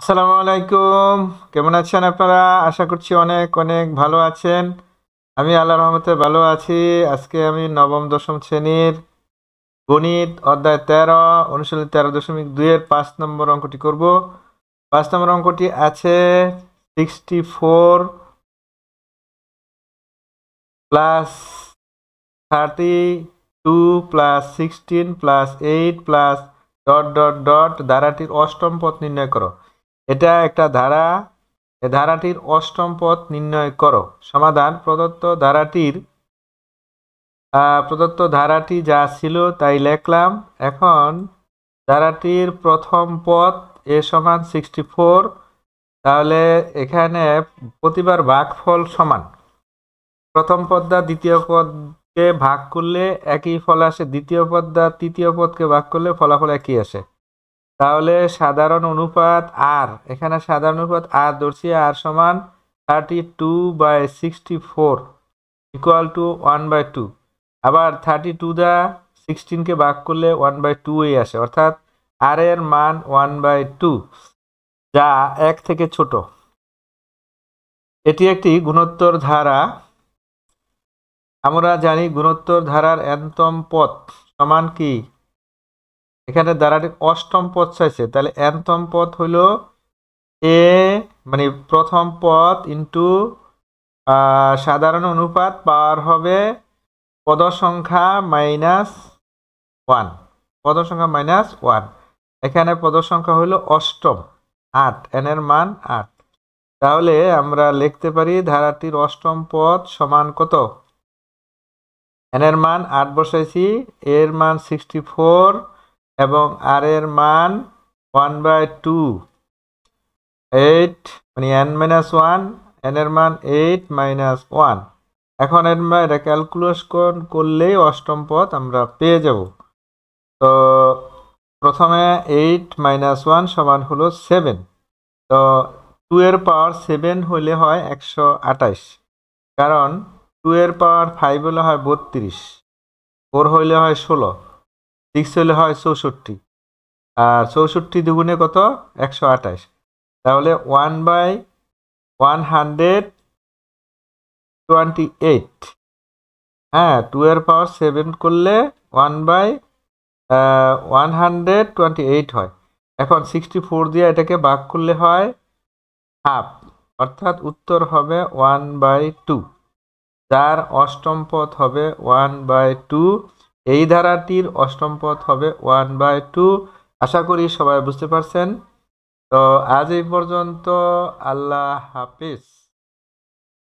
আসসালামু আলাইকুম কেমন আছেন আপনারা আশা করছি অনেক অনেক ভালো আছেন আমি আল্লাহ রহমতে ভালো আছি আজকে আমি নবম দশম শ্রেণীর গণিত অধ্যায় তেরো অনুশীলন তেরো দশমিক দুইয়ের পাঁচ নম্বর অঙ্কটি করব পাঁচ নম্বর অঙ্কটি আছে sixty four plus thirty two plus sixteen plus eight plus dot dot dot ধারাটির অষ্টম পথ নির্ণয় করো এটা একটা ধারা ধারাটির অষ্টম পথ নির্ণয় করো সমাধান প্রদত্ত ধারাটির প্রদত্ত ধারাটি যা ছিল তাই লেখলাম এখন ধারাটির প্রথম পথ এ সমান সিক্সটি ফোর তাহলে এখানে প্রতিবার ভাগফল সমান প্রথম পদ্মা দ্বিতীয় পদকে ভাগ করলে একই ফল আসে দ্বিতীয় পদ্মা তৃতীয় পদকে ভাগ করলে ফলাফল একই আসে তাহলে সাধারণ অনুপাত আর এখানে সাধারণ অনুপাত আর ধরছি আর সমান thirty two by sixty four equal to one by two আবার থার্টি টু দা সিক্সটিনকে ভাগ করলে ওয়ান বাই টু এই আসে অর্থাৎ আর এর মান ওয়ান বাই টু যা এক থেকে ছোট এটি একটি গুণোত্তর ধারা আমরা জানি গুণোত্তর ধারার এন্তম পথ সমান কি এখানে দ্বারাটির অষ্টম পথ চাইছে তাহলে এনতম পথ হইল এ মানে প্রথম পথ ইন্টু সাধারণ অনুপাত পাওয়ার হবে পদসংখ্যা মাইনাস ওয়ান পদসংখ্যা মাইনাস ওয়ান এখানে পদসংখ্যা হলো অষ্টম আট এনের মান আট তাহলে আমরা লিখতে পারি ধারাটির অষ্টম পদ সমান কত এনের মান আট বসাইছি এর মান সিক্সটি ফোর এবং আর এর মান ওয়ান বাই টু এইট মানে এন মাইনাস ওয়ান এন এর মান এইট মাইনাস ওয়ান এখন আমরা এটা ক্যালকুলেশন করলেই অষ্টম পদ আমরা পেয়ে যাব তো প্রথমে এইট মাইনাস ওয়ান সমান হলো সেভেন তো টু এর পাওয়ার সেভেন হলে হয় একশো আটাইশ কারণ টু এর পাওয়ার ফাইভ হলে হয় বত্রিশ ফোর হইলে হয় ষোলো সিক্স হলে হয় চৌষট্টি আর চৌষট্টি দুগুণে কত একশো আঠাশ তাহলে one by one hundred twenty eight হ্যাঁ টু এর পাওয়ার সেভেন করলে one by one hundred twenty eight হয় এখন সিক্সটি ফোর দিয়ে এটাকে ভাগ করলে হয় হাফ অর্থাৎ উত্তর হবে ওয়ান বাই টু যার অষ্টম পথ হবে ওয়ান বাই টু এই ধারাটির অষ্টম পথ হবে ওয়ান বাই টু আশা করি সবাই বুঝতে পারছেন তো আজ এই পর্যন্ত আল্লাহ হাফিজ